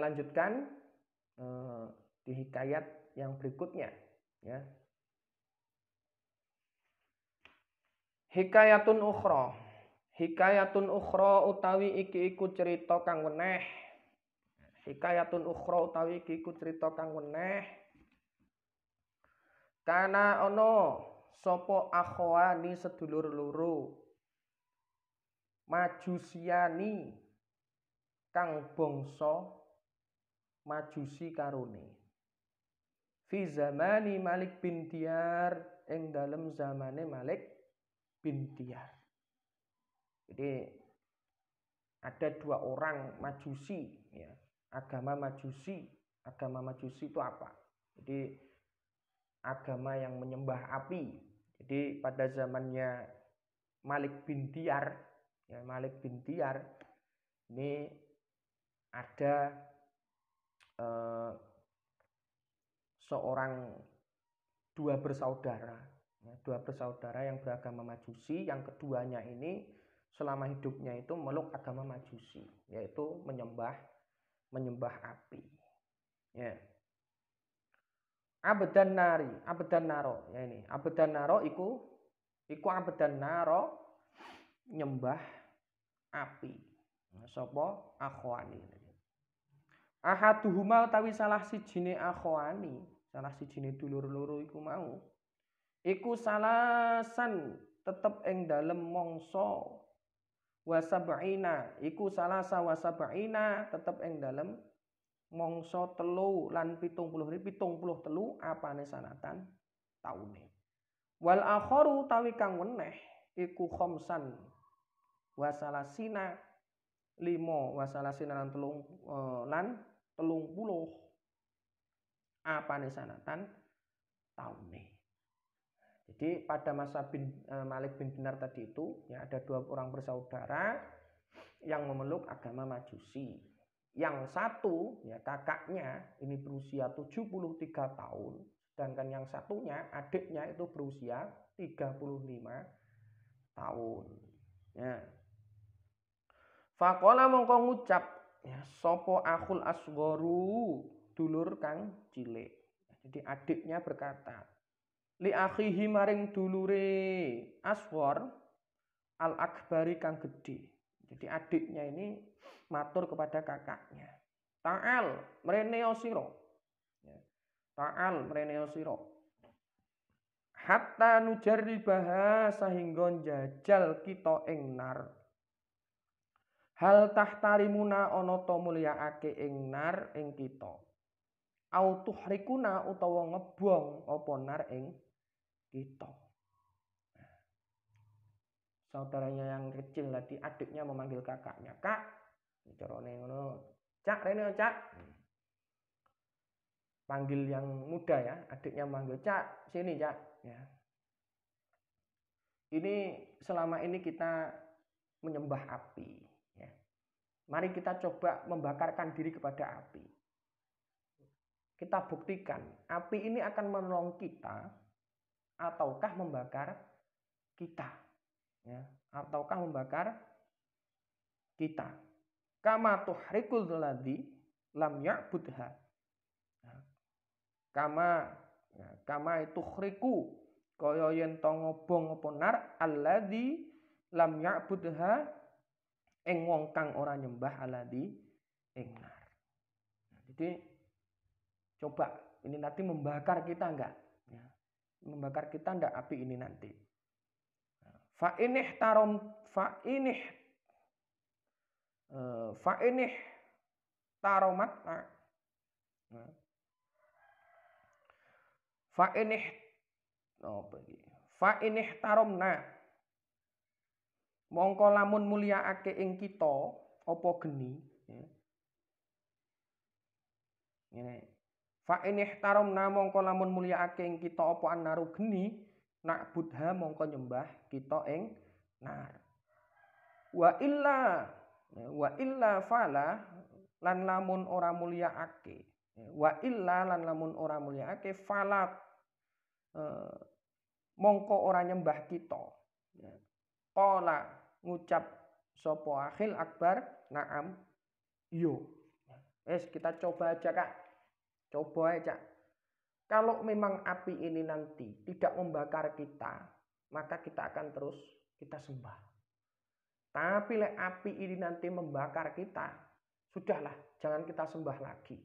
lanjutkan eh, di hikayat yang berikutnya ya hikayatun ukhra hikayatun ukhra utawi iki iku cerita kang weneh hikayatun ukhra utawi iki iku cerita kang weneh kana ono sopo akhwani sedulur loro majusiani kang bangsa majusi karone fi zamani Malik bin Diyar ing dalem zamane Malik bin Diyar jadi ada dua orang majusi ya agama majusi agama majusi itu apa jadi agama yang menyembah api jadi pada zamannya Malik bin Diyar ya Malik bin Diyar ini ada Eh, seorang dua bersaudara, ya, dua bersaudara yang beragama Majusi, yang keduanya ini selama hidupnya itu meluk agama Majusi, yaitu menyembah menyembah api. Ya. Abedan nari, abedan naro, ya ini. Abedan naro iku iku abedan naro nyembah api. Sopo akhwani ahaduhuma utawi salah si jine akhwani salah si dulur loro iku mau iku salasan tetep eng dalem mongso wasabaina iku salasa wasabaina tetep eng dalem mongso telu lan pitung puluh ribu pitung puluh telu apane sanatan taune wal akhoru tawi kang weneh iku khomsan wasalasina limo wasalasina lan telung eh, lan telung puluh apa nih sanatan nih jadi pada masa bin, e, Malik bin Dinar tadi itu ya ada dua orang bersaudara yang memeluk agama Majusi. Yang satu ya kakaknya ini berusia 73 tahun, sedangkan yang satunya adiknya itu berusia 35 tahun. Ya. Fakola mongko ngucap ya sopo akul asgoru dulur kang cilik jadi adiknya berkata li akhihi maring dulure aswar al akbari kang gede jadi adiknya ini matur kepada kakaknya ta'al mreneo siro ya, ta'al mreneo siro hatta nujarribaha hinggon jajal kita ing nar Hal tahtarimuna to mulia ake ing nar ing kita. Au tuhrikuna utawa ngebong opo nar ing kita. Saudaranya yang kecil tadi adiknya memanggil kakaknya, "Kak." Carane ngono. "Cak, rene, Cak." Panggil yang muda ya, adiknya manggil, "Cak, sini, Cak." Ya. Ini selama ini kita menyembah api. Mari kita coba membakarkan diri kepada api. Kita buktikan, api ini akan menolong kita ataukah membakar kita. Ya, ataukah membakar kita. Kama tuhrikul ladhi lam ya'budha. Ya. Kama ya, kama itu khriku kaya yen to ngobong apa nar alladzi lam ya'budha ing wong kang ora nyembah aladi ing nar. Nah, jadi coba ini nanti membakar kita enggak? Ya, membakar kita enggak api ini nanti. Nah, fa ini eh, nah, oh, tarom fa inih fa inih taromat fa ini, oh, fa ini taromna Mongko lamun ake ing kita opo geni ya. Fa ini ihtaramna mongko lamun ake ing kita opo an naru geni nak budha mongko nyembah kita ing nar. Wa illa ya, wa illa fala lan lamun ora ake. Ya, wa illa lan lamun ora mulyaake falat eh, mongko ora nyembah kita ya ngucap sopo akhil akbar naam yo es kita coba aja kak coba aja kalau memang api ini nanti tidak membakar kita maka kita akan terus kita sembah tapi le api ini nanti membakar kita sudahlah jangan kita sembah lagi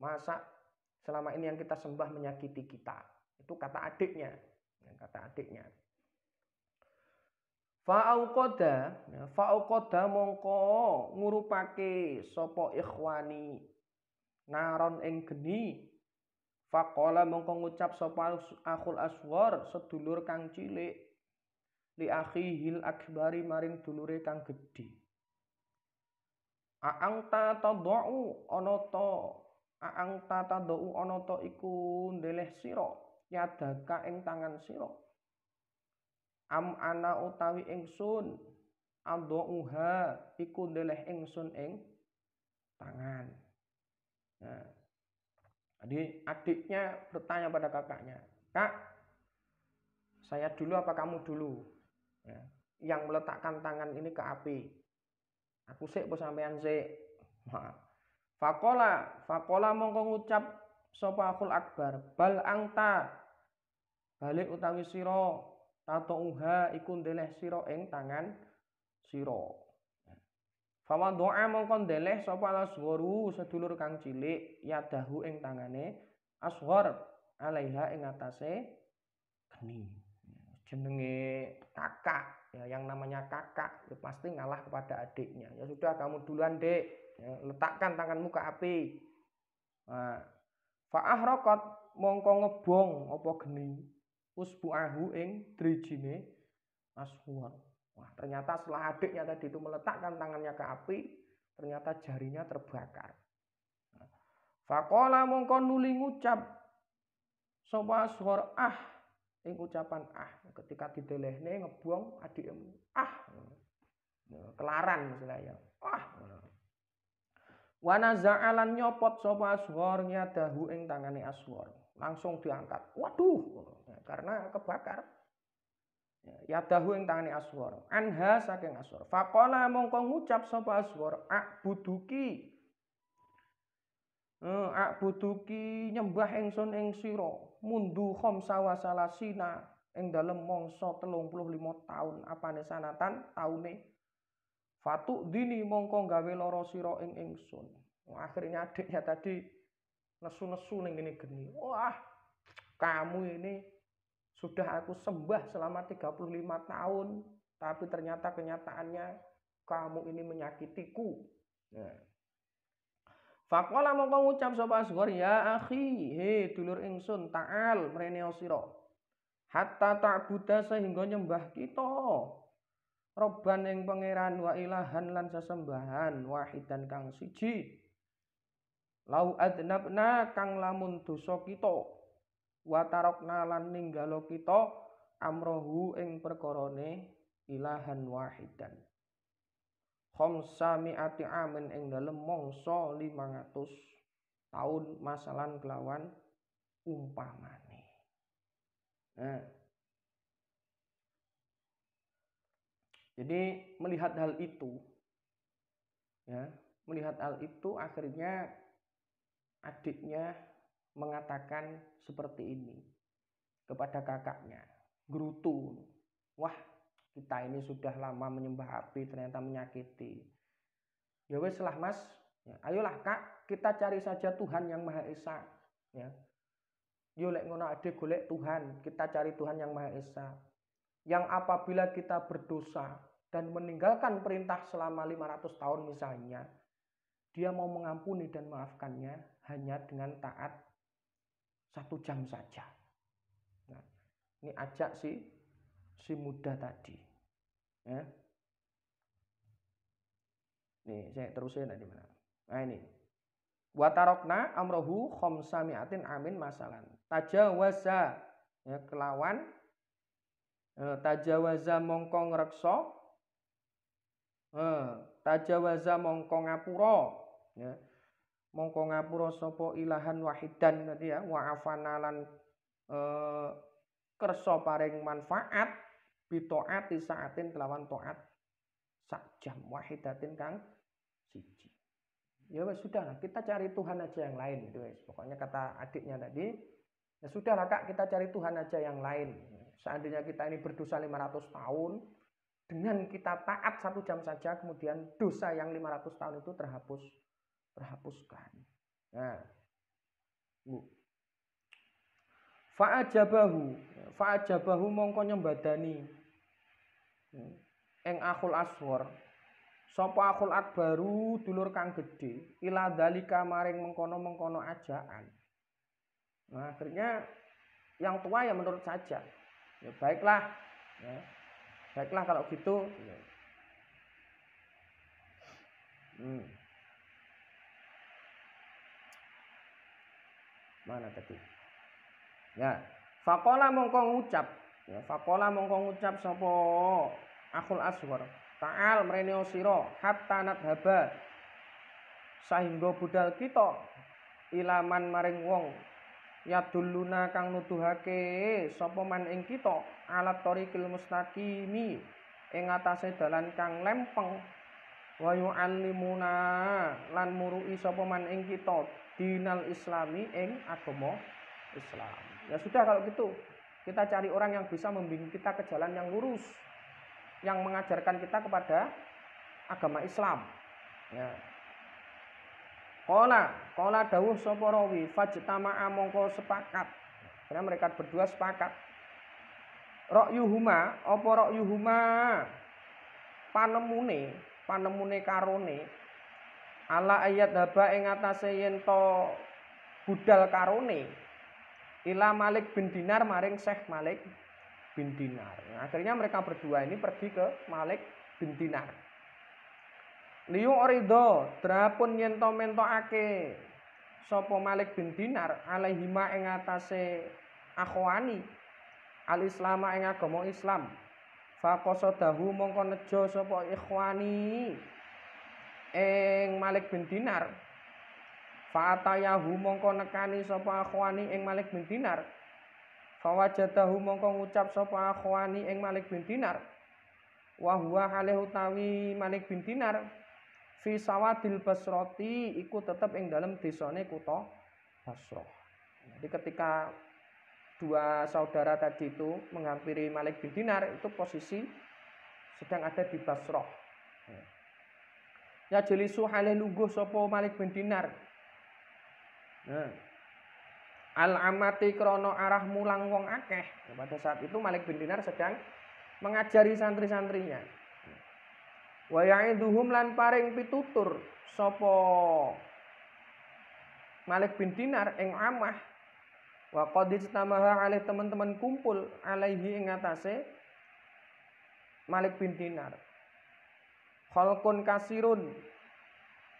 masa selama ini yang kita sembah menyakiti kita itu kata adiknya kata adiknya Fa'auqada, fa'auqada mongko ngurupake sapa ikhwani naron ing geni. Faqala mongko ngucap sapa akhul aswar sedulur kang cilik li akhihil akbari maring dulure kang gedhe. Aang ta tadu ana ta aang ta tadu ana ta iku ndeleh sira yadaka ing tangan sira. am ana utawi ingsun uha iku deleh ingsun ing tangan nah jadi adiknya bertanya pada kakaknya kak saya dulu apa kamu dulu ya, yang meletakkan tangan ini ke api aku sik apa sampean sik nah, Fakola, fakola mongko ngucap sapa akul akbar bal angta balik utawi siro tato uha iku ndeleh siro ing tangan siro. Fawa doa mongko ndeleh sapa asgharu sedulur kang cilik yadahu ing tangane aswar alaiha ing atase geni jenenge kakak ya yang namanya kakak ya pasti ngalah kepada adiknya ya sudah kamu duluan dek ya, letakkan tanganmu ke api nah, fa'ahrokot mongko ngebong opo geni usbu'ahu ing drijine aswar. Wah, ternyata setelah adiknya tadi itu meletakkan tangannya ke api, ternyata jarinya terbakar. Nah, Fakola mongko nuli ngucap sapa aswar ah ing ucapan ah ketika didelehne ngebuang adikmu ah nah, kelaran misalnya ya ah Wana nyopot sapa aswar nyadahu ing tangane aswar langsung diangkat waduh karena kebakar ya dahu ing tangani aswar anha saking aswar faqala mongko ngucap sapa aswar ak buduki eh, nyembah engson ing siro mundu khamsa wa salasina telung dalem lima tahun apa apane sanatan taune Fatu dini mongko gawe loro sira eng engson Akhirnya adiknya tadi nesu-nesu ning ini geni. Wah, kamu ini sudah aku sembah selama 35 tahun, tapi ternyata kenyataannya kamu ini menyakitiku. ya. Fakola mau ngucap sopa asgor ya akhi, he dulur ingsun taal mereneo siro. Hatta tak buddha sehingga nyembah kita. Robban yang pangeran wa ilahan lan sesembahan wahid dan kang siji. Lau adnabna kang lamun dosa kita watarokna lan ninggalo kita amrohu ing perkorone ilahan wahidan khamsa mi'ati amin ing dalem lima ratus tahun masalan kelawan umpamane nah jadi melihat hal itu ya melihat hal itu akhirnya adiknya mengatakan seperti ini kepada kakaknya, Grutu. wah kita ini sudah lama menyembah api ternyata menyakiti. Ya wes lah mas, ya, ayolah kak kita cari saja Tuhan yang Maha Esa. Ya. yolek ngono ade golek Tuhan, kita cari Tuhan yang Maha Esa. Yang apabila kita berdosa dan meninggalkan perintah selama 500 tahun misalnya, dia mau mengampuni dan maafkannya hanya dengan taat satu jam saja. Nah, ini ajak si si muda tadi. Ya. Nih, saya terusin tadi mana. Nah, ini. Watarokna amrohu khomsamiatin amin masalan. Tajawaza ya, kelawan eh, tajawaza mongkong rekso eh, tajawaza mongkong ngapura ya mongko ngapura sapa ilahan wahidan tadi ya wa afana e, kersa paring manfaat bitoat saatin kelawan toat sak jam wahidatin kang siji ya wes sudah kita cari Tuhan aja yang lain gitu wes pokoknya kata adiknya tadi ya sudah lah kak kita cari Tuhan aja yang lain seandainya kita ini berdosa 500 tahun dengan kita taat satu jam saja kemudian dosa yang 500 tahun itu terhapus terhapuskan. Nah, Bu. Fa'ajabahu, fa'ajabahu mongko nyembadani. Eng akhul aswar. Sapa akhul akbaru dulur kang gede. ila dalika maring mengkono-mengkono ajaan. Nah, akhirnya yang tua ya menurut saja. Ya baiklah. Ya. Baiklah kalau gitu. Ya. Hmm. mana tadi ya fakola mongko ngucap ya fakola mongko ngucap sopo akul aswar ta'al mreneo siro hatta haba sahingga budal kita ilaman maring wong ya duluna kang nuduhake sopo man ing kita alat torikil mustaqimi ing atase dalan kang lempeng wa yu'allimuna lan murui sapa man ing kita dinal islami ing agama Islam. Ya sudah kalau gitu, kita cari orang yang bisa membimbing kita ke jalan yang lurus yang mengajarkan kita kepada agama Islam. Ya. Kola, kola dawuh soporowi, fajtama amongko sepakat. Karena ya, mereka berdua sepakat. Rokyuhuma yuhuma, opo rok panemune, panemune karone ala ayat haba ing atase yen to budal karone ila Malik bin Dinar maring Syekh Malik bin Dinar. Nah, akhirnya mereka berdua ini pergi ke Malik bin Dinar. Liu orido drapun yen to mentokake sapa Malik bin Dinar alaihima ing atase akhwani al-islama ing agama Islam. Faqasadahu mongko nejo sapa ikhwani eng Malik bin Dinar. Fatayahu mongko nekani sapa akhwani eng Malik bin Dinar. Fawajadahu mongko ngucap sapa akhwani eng Malik bin Dinar. Wa huwa halih utawi Malik bin Dinar fi sawadil basrati iku tetep ing dalam desane kuto basroh. Jadi ketika dua saudara tadi itu menghampiri Malik bin Dinar itu posisi sedang ada di Basroh. Ya jelisu halih lungguh sopo Malik bin Dinar. Ya. Al amati krono arah mulang wong akeh. Ya, pada saat itu Malik bin Dinar sedang mengajari santri-santrinya. Wayang itu lan paring pitutur sopo Malik bin Dinar ing amah wa qad ijtamaha alaih teman-teman kumpul alaihi ing Malik bin Dinar khalqun kasirun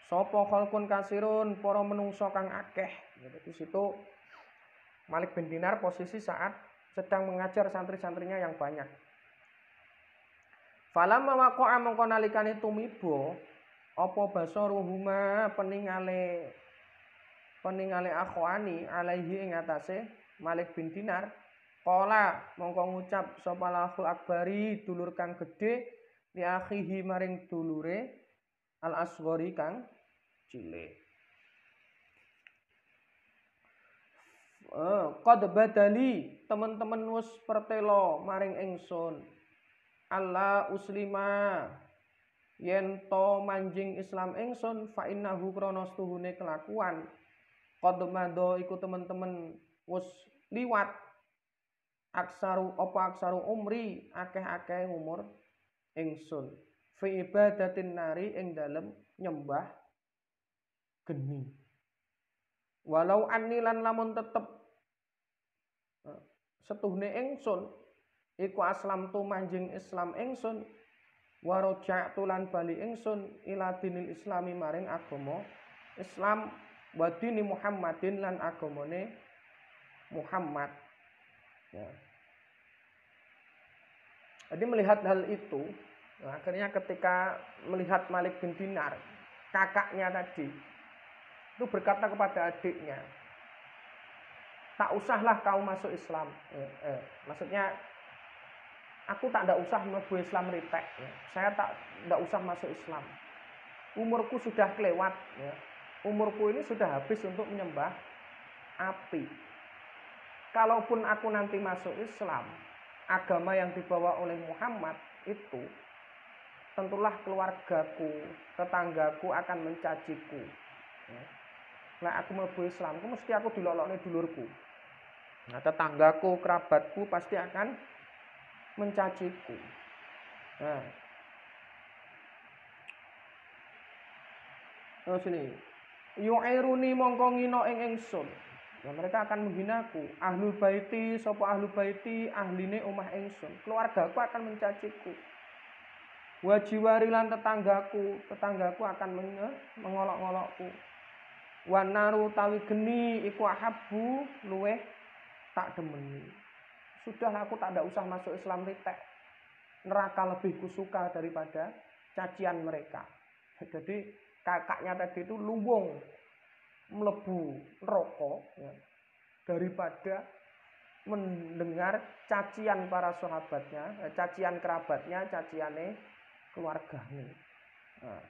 sapa khalqun kasirun poro menungso kang akeh jadi di situ Malik bin Dinar posisi saat sedang mengajar santri-santrinya yang banyak Falamma waqa'a mibo, nalikane tumiba apa pening peningale peningale akhwani alaihi ingatase, atase Malik bin Dinar Kola mongko ngucap sapa lahul akbari dulur kang gedhe li maring dulure al asgori kang cilik Uh, eh, Kau badali teman-teman wis pertelo maring engson, Allah uslima yen to manjing Islam engson, fa innahu kronos tuhune kelakuan do iku teman-teman wis liwat aksaru apa aksaru umri akeh-akeh umur ingsun fi ibadatin nari ing dalem nyembah geni walau anilan lamun tetep eh, setuhne ingsun iku aslam tu manjing islam ingsun warojak tulan bali ingsun ila dinil islami maring agama islam Wadini Muhammadin lan agamane Muhammad ya. Jadi melihat hal itu, akhirnya ketika melihat Malik bin Dinar, kakaknya tadi, itu berkata kepada adiknya, tak usahlah kau masuk Islam. Eh, eh. Maksudnya, aku tak ada usah menuju Islam ritek. Ya. Saya tak tidak usah masuk Islam. Umurku sudah kelewat. Ya umurku ini sudah habis untuk menyembah api. Kalaupun aku nanti masuk Islam, agama yang dibawa oleh Muhammad itu tentulah keluargaku, tetanggaku akan mencaciku. Nah, aku Islam, aku mesti aku oleh dulurku. Nah, tetanggaku, kerabatku pasti akan mencaciku. Nah. Oh, sini yu'iruni mongko ngino ing ingsun ya mereka akan menghinaku ahlul baiti sapa ahlul baiti ahline omah ingsun keluargaku akan mencaciku wajiwari lan tetanggaku tetanggaku akan mengolok-olokku wanaru tawi geni iku ahabu luweh tak demeni Sudah aku tak ada usah masuk Islam ritek neraka lebih kusuka daripada cacian mereka jadi kakaknya tadi itu luwung melebu rokok ya, daripada mendengar cacian para sahabatnya, eh, cacian kerabatnya, caciane keluarganya. Nah.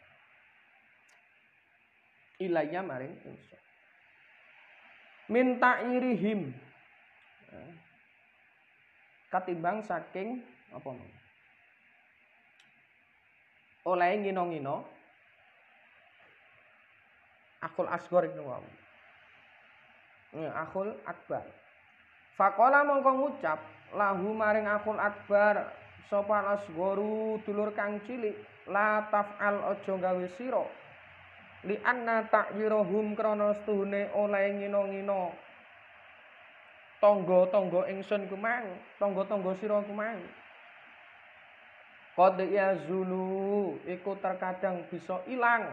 Ilainya maring insya. Minta irihim. Nah. Katimbang saking apa Oleh ngino-ngino Akul Asgor itu wau. Ya, akul Akbar. Fakola mongko ngucap lahu maring akul Akbar sopan asgoru dulur kang cilik la taf'al aja gawe siro li anna ta'wiruhum krana stuhune oleh ngino-ngino tonggo tonggo ingsun kumang, tonggo tonggo siro kumang, kode ya zulu, ikut iku terkadang bisa ilang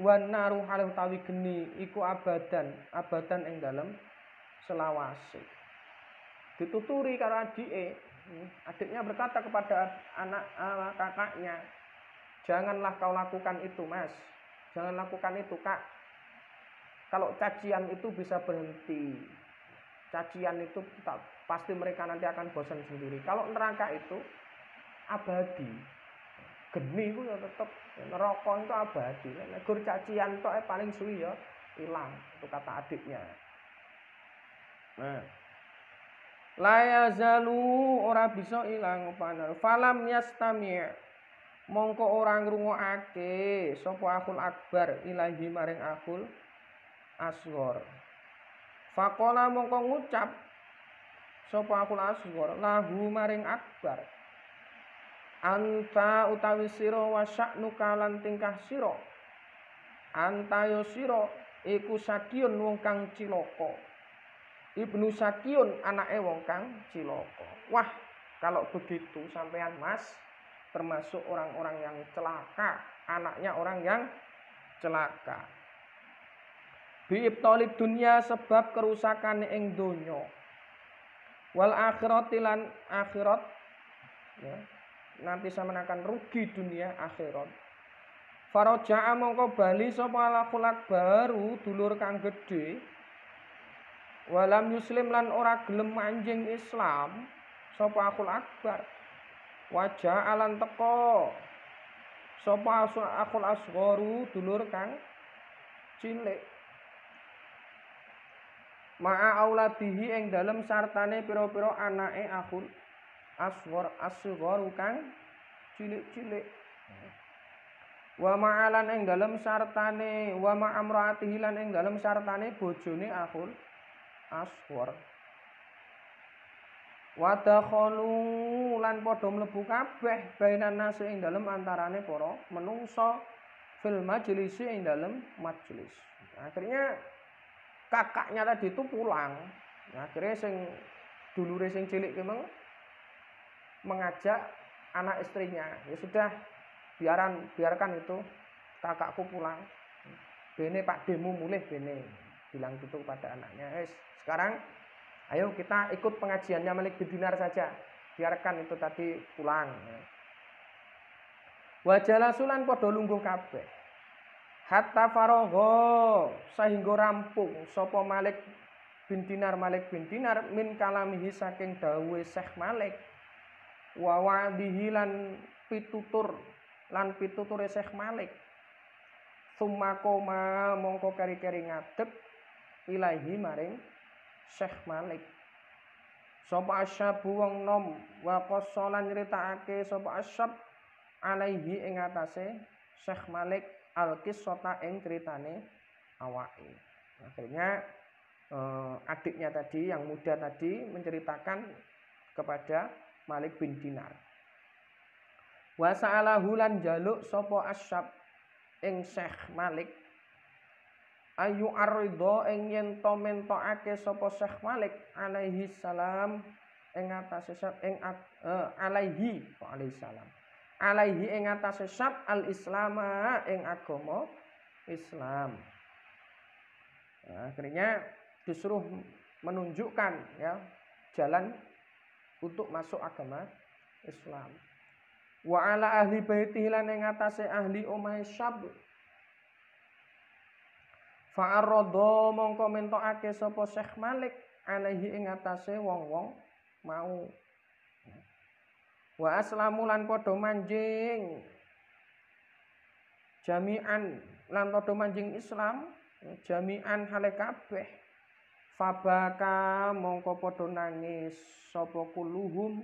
wanaru hal yang utawi geni iku abadan abadan ing dalam selawase dituturi karo adike hmm, adiknya berkata kepada anak uh, kakaknya janganlah kau lakukan itu mas jangan lakukan itu kak kalau cacian itu bisa berhenti cacian itu tak, pasti mereka nanti akan bosan sendiri kalau neraka itu abadi geni ku ya tetep ya, neraka itu abadi nek gur cacian tok paling suwi ya ilang itu kata adiknya nah la yazalu ora bisa ilang panar falam yastami' mongko orang ngrungokake sapa akul akbar ilahi maring akul asghar faqala mongko ngucap sapa akul asghar lahu maring akbar anta utawi siro wasak nukalan tingkah siro anta yo sira iku sakiun wong kang ciloko Ibnu Sakiun anake wong kang ciloko wah kalau begitu sampean Mas termasuk orang-orang yang celaka anaknya orang yang celaka biibtolid dunia sebab kerusakan ing donya wal akhiratilan akhirat ya nanti sama akan rugi dunia akhirat Faroja, mongko bali sapa ala kulak baru dulur kang gedhe walam muslim lan ora gelem anjing Islam sapa akul akbar wajah alan teko sapa akul asgharu dulur kang cilik ma'a auladihi ing dalem sartane pira-pira anake akul aswar asgharu kang cilik-cilik wa ma'alan ing dalem sartane wa ma'amraatihi hilan ing dalem sartane bojone akul aswar wa dakhalu lan padha mlebu kabeh bainan nasi ing dalem antarane para menungso fil majlis ing dalem majelis akhirnya kakaknya tadi itu pulang akhirnya sing dulure sing cilik ki mengajak anak istrinya ya sudah biaran biarkan itu kakakku pulang bene pak demo mulih bene bilang gitu kepada anaknya es eh, sekarang ayo kita ikut pengajiannya Malik Bidinar saja biarkan itu tadi pulang wajala sulan podo lungguh kabeh hatta farogo sehingga rampung sopo Malik bin Dinar Malik bin Dinar min kalamihi saking dawe Syekh Malik wa wa'dihi lan pitutur lan pituture Syekh Malik summa koma mongko keri-keri ngadeg ilahi maring Syekh Malik sapa asyabu wong nom wa qasalan nyritakake sapa asyab alaihi ing atase Syekh Malik al kisota ing critane awake akhirnya eh, adiknya tadi yang muda tadi menceritakan kepada Malik bin Dinar. Wasa'alahu hulan jaluk sopo asyab ing Syekh Malik ayu arido ing yen to ake sopo Syekh Malik alaihi salam ing atase ing uh, alaihi alaihi salam alaihi ing atas syab al islama ing agama Islam. Nah, akhirnya disuruh menunjukkan ya jalan untuk masuk agama Islam wa ala ahli baitihi lan ing atase ahli Omah syab fa'arrada mongko mentokake sapa Syekh Malik alaihi ing atase wong-wong mau wa aslamu lan padha manjing jami'an lan padha manjing Islam jami'an hale kabeh fabaka mongko podo nangis sapa kuluhum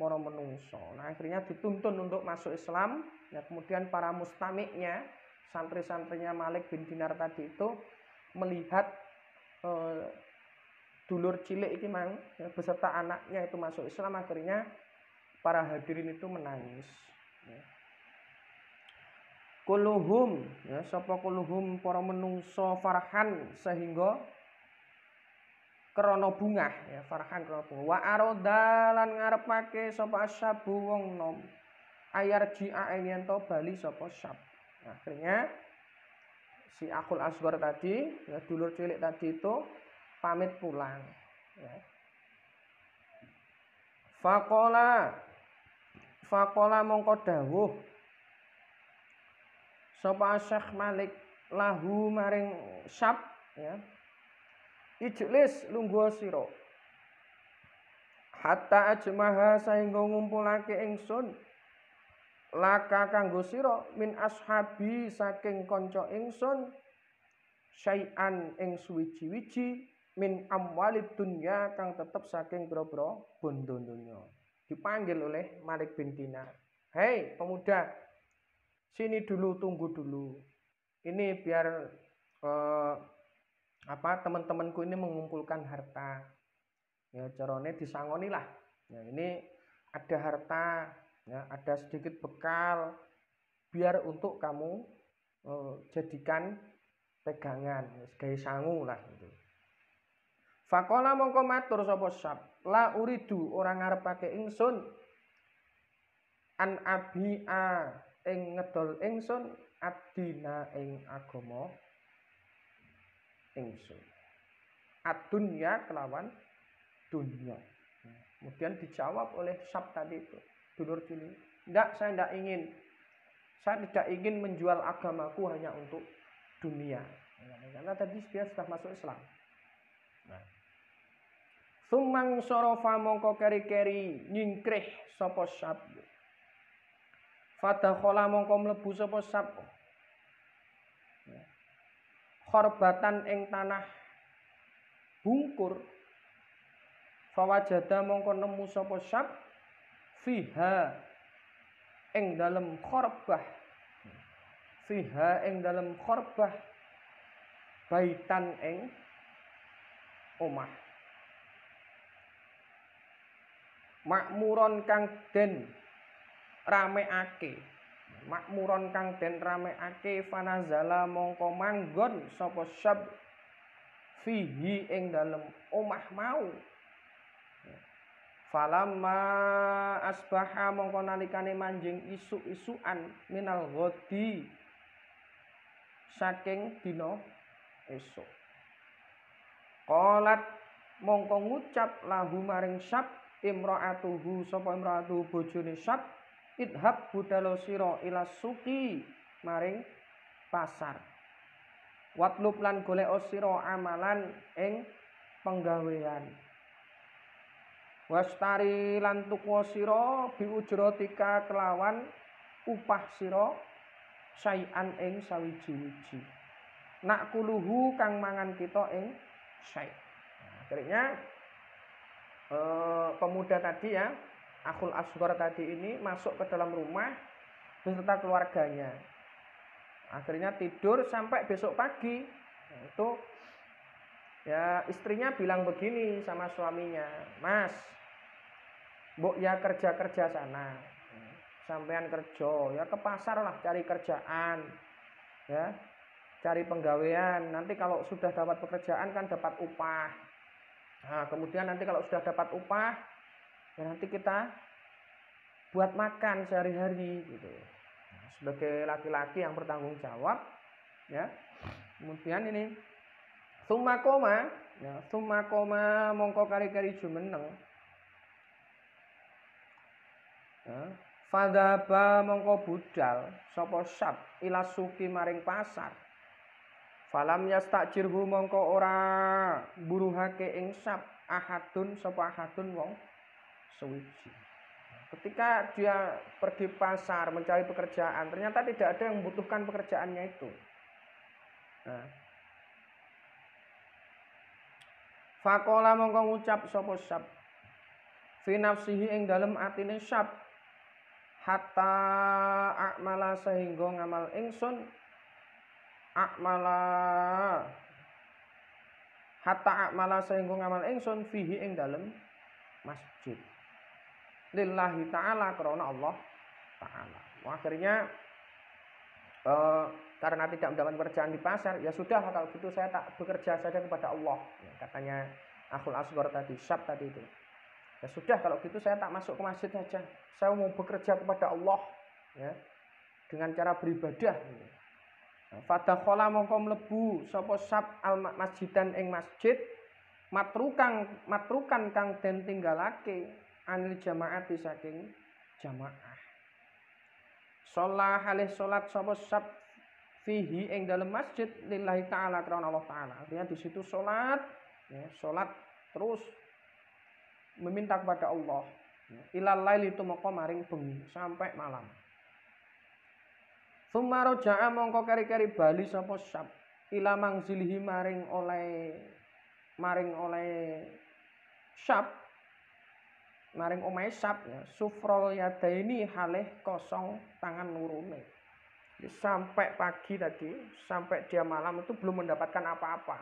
moro menungso nah akhirnya dituntun untuk masuk Islam ya kemudian para mustamiknya santri-santrinya Malik bin Dinar tadi itu melihat eh, dulur cilik itu mang ya, beserta anaknya itu masuk Islam akhirnya para hadirin itu menangis ya. kuluhum ya sapa kuluhum menungso farhan sehingga krono bunga ya farhan krono bunga wa arodalan ngarepake sapa asyabu wong nom ayar ji'a e to bali sapa syab akhirnya si akul asgor tadi ya dulur cilik tadi itu pamit pulang ya. Fakola Fakola mongko dawuh Sapa Syekh Malik lahu maring syab ya ijlis lungguh sira hatta ajmaha sehingga ngumpulake ingsun laka kanggo siro min ashabi saking konco ingsun syai'an ing suwiji-wiji min amwalid dunya kang tetep saking bro bondo donya dipanggil oleh Malik bin Dinar hei pemuda sini dulu tunggu dulu ini biar uh, apa teman-temanku ini mengumpulkan harta ya corone disangoni lah ya, ini ada harta ya, ada sedikit bekal biar untuk kamu eh, jadikan pegangan ya, sebagai sangu lah gitu. Fakola mongko matur sapa sab la uridu pakai ngarepake ingsun an abia ing ngedol ingsun adina ing agama ingsun adunya kelawan dunia kemudian dijawab oleh sab tadi itu dulur juli tidak saya tidak ingin saya tidak ingin menjual agamaku hanya untuk dunia karena tadi dia sudah masuk Islam nah. Sumang sorofa mongko keri-keri nyingkrih sopo sab Fadakhola mongko mlebu sopo sab khorbatan ing tanah bungkur fawajada mongko nemu sapa syab ing dalem khorbah fiha ing dalem khorbah baitan ing omah Makmuran kang den rameake makmuron kang den rameake fanazala mongko manggon sapa syab fihi ing dalem omah mau falamma asbaha mongko nalikane manjing isuk-isukan minal ghadi saking dina esuk qalat mongko ngucap lahu maring syab imraatuhu sapa imraatuhu bojone syab idhab budalo siro ila suki maring pasar watlub lan golek siro amalan ing penggawean wastari lan tuku sira biujratika kelawan upah sira sayan ing sawiji-wiji nak kuluhu kang mangan kita ing syai akhirnya eh, pemuda tadi ya Akul Asgor tadi ini masuk ke dalam rumah beserta keluarganya. Akhirnya tidur sampai besok pagi. Nah, itu ya istrinya bilang begini sama suaminya, Mas, Mbok ya kerja-kerja sana. Sampean kerja, ya ke pasar lah cari kerjaan. Ya. Cari penggawean. Nanti kalau sudah dapat pekerjaan kan dapat upah. Nah, kemudian nanti kalau sudah dapat upah, ya nanti kita buat makan sehari-hari gitu sebagai laki-laki yang bertanggung jawab ya kemudian ini summa koma ya summa koma mongko kari-kari jumeneng ya fadaba mongko budal sopo sab ila suki maring pasar falam jirhu mongko ora buruhake ing sab ahadun sopo ahadun wong sewiji. Ketika dia pergi pasar mencari pekerjaan, ternyata tidak ada yang membutuhkan pekerjaannya itu. Nah. Fakola mongko ngucap sopo sab. Fi nafsihi ing dalem atine sab. Hatta akmala sehingga ngamal ingsun akmala hatta akmala sehingga ngamal ingsun fihi ing dalem masjid lillahi taala karena Allah taala. Akhirnya e, karena tidak mendapat pekerjaan di pasar, ya sudah kalau gitu saya tak bekerja saja kepada Allah. Ya, katanya Akhul Asgor tadi, Syab tadi itu. Ya sudah kalau gitu saya tak masuk ke masjid saja. Saya mau bekerja kepada Allah ya. Dengan cara beribadah. Ya. Fadakhala mongko mlebu sapa sab al masjidan ing masjid matrukan matrukan kang den tinggalake anil jamaati saking jamaah solah halih sholat sopo sab fihi eng dalam masjid lillahi ta'ala kerana Allah ta'ala artinya di situ sholat ya, sholat terus meminta kepada Allah ya, ilal lail itu moko maring bengi sampai malam Sumaro ja'a mongko keri-keri bali sopo sab ila mangzilihi maring oleh maring oleh sab maring omahe sab ya sufrol ini halih kosong tangan lurune ya, sampai pagi tadi sampai dia malam itu belum mendapatkan apa-apa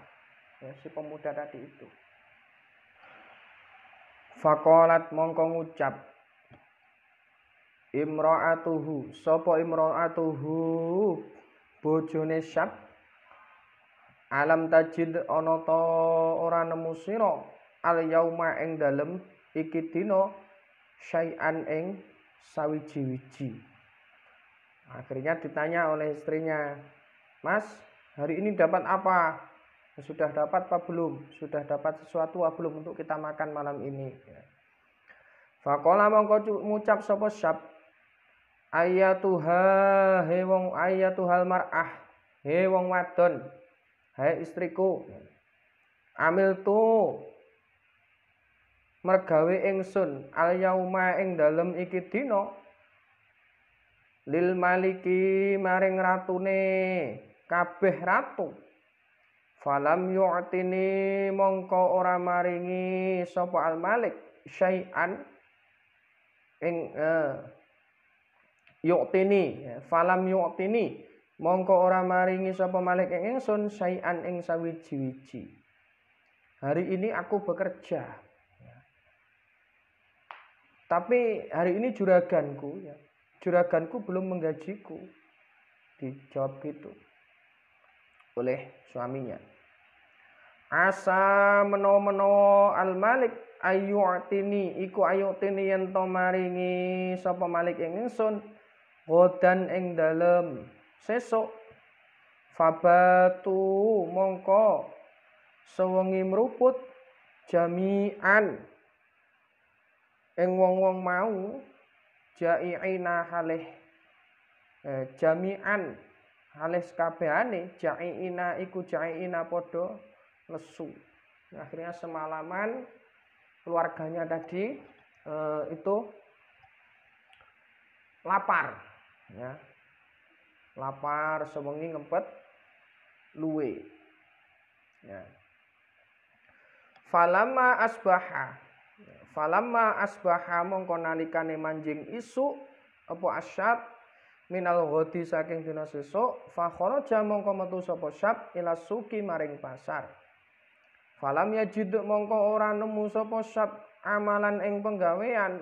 ya, si pemuda tadi itu Fakolat mongko ngucap Imro'atuhu Sopo imro'atuhu Bojone syab Alam tajid onoto orang nemu siro al yauma ing dalem iki dina syai'an ing sawiji-wiji. Akhirnya ditanya oleh istrinya, "Mas, hari ini dapat apa?" Sudah dapat apa belum? Sudah dapat sesuatu apa belum untuk kita makan malam ini? Ya. Fakola mongko ngucap sapa syab ayatuha he wong ayatuhal mar'ah he wong wadon hai istriku amil tu mergawe ingsun al yauma ing dalem iki dina lil maliki maring ratune kabeh ratu falam yu'tini mongko ora maringi sapa al malik syai'an ing uh, yu'tini falam yu'tini mongko ora maringi sapa malik ing ingsun syai'an ing sawiji-wiji hari ini aku bekerja tapi hari ini juraganku ya. Juraganku belum menggajiku. Dijawab gitu oleh suaminya. Asa meno-meno al-Malik ayu'tini iku ayu'tini yen to maringi sapa Malik ing ingsun godan ing dalem sesuk fabatu mongko sewengi meruput jami'an ing wong-wong mau jai'ina halih eh, jami'an halih kabehane jai'ina iku ina podo lesu akhirnya semalaman keluarganya tadi eh, itu lapar ya lapar sewengi ngempet luwe ya falama asbaha falamma asbaha mongko nalikane manjing isu apa asyab minal ghadi saking dina sesuk fa kharaja mongko metu sapa syab ila suki maring pasar falam yajid mongko ora nemu sapa syab amalan ing penggawean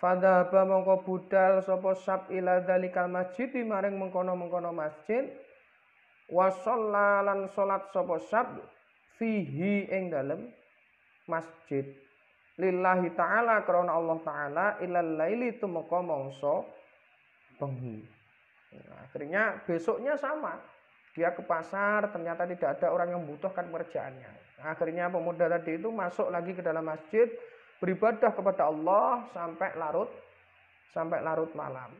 fadhaba mongko budal sapa syab ila dalikal masjid maring mengkono-mengkono masjid wa shollalan salat sapa syab fihi ing dalem masjid lillahi ta'ala krana Allah ta'ala ilal laili tumeka mongso bengi nah, akhirnya besoknya sama dia ke pasar ternyata tidak ada orang yang membutuhkan kerjaannya nah, akhirnya pemuda tadi itu masuk lagi ke dalam masjid beribadah kepada Allah sampai larut sampai larut malam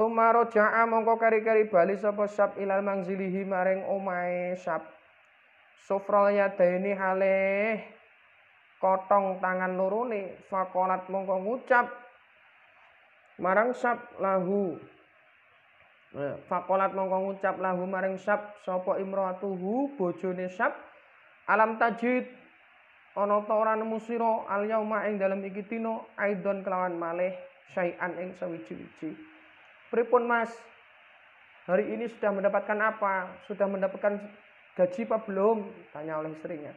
Suma roja'a mongko kari-kari bali sapa sab ilal mangzilihi maring omahe sab. ya yadaini Haleh kotong tangan nuruni fakolat mongko ngucap marang sab lahu nah, fakolat mongko ngucap lahu marang sab sopo imratuhu bojone sab alam tajid ono ta ora nemu sira al yauma ing dalam ikitino aidon kelawan maleh syai'an ing sawiji-wiji pripun mas hari ini sudah mendapatkan apa sudah mendapatkan gaji apa belum tanya oleh istrinya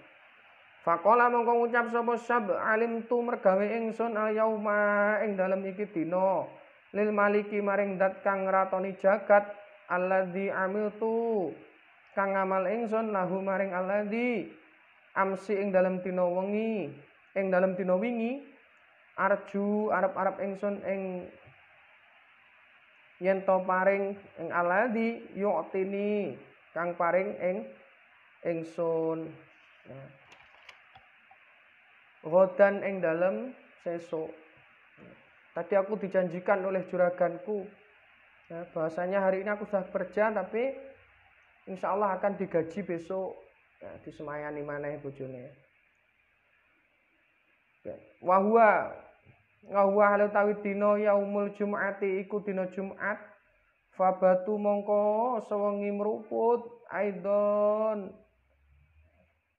Fakola mongko ngucap sapa sab alim tu mergawe ingsun al yauma ing dalem iki dina lil maliki maring dat kang ratoni jagat alladzi amiltu kang ngamal ingsun lahu maring alladzi amsi ing dalem dina wengi ing dalem dina wingi arju arep-arep ingsun ing yen to paring ing alladzi yu'tini kang paring ing ingsun nah. Rodan engdalem dalem sesuk. Tadi aku dijanjikan oleh juraganku. Ya, bahasanya hari ini aku sudah kerja tapi insya Allah akan digaji besok. Ya, disemayani mana ibu bojone. Wahua ya, Wahua halu tawi dino umul jum'ati iku dino jum'at Fabatu mongko sewengi meruput aidon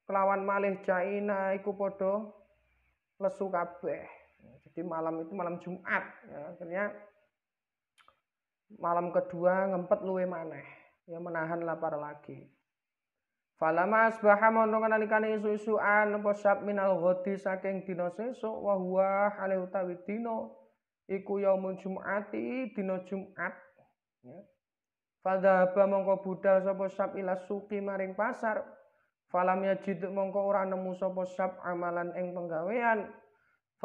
kelawan malih jaina iku podo lesu kabeh. Jadi malam itu malam Jumat, ya, akhirnya malam kedua ngempet luwe maneh, ya menahan lapar lagi. Falama asbaha mongko nalikane isu-isu an posap minal ghadi saking dino sesuk wa huwa hale utawi dina iku yaumul jumati dina Jumat ya. Fadhaba mongko budal sapa sab ila suki maring pasar falam jiduk mongko ora nemu sapa sab amalan eng penggawean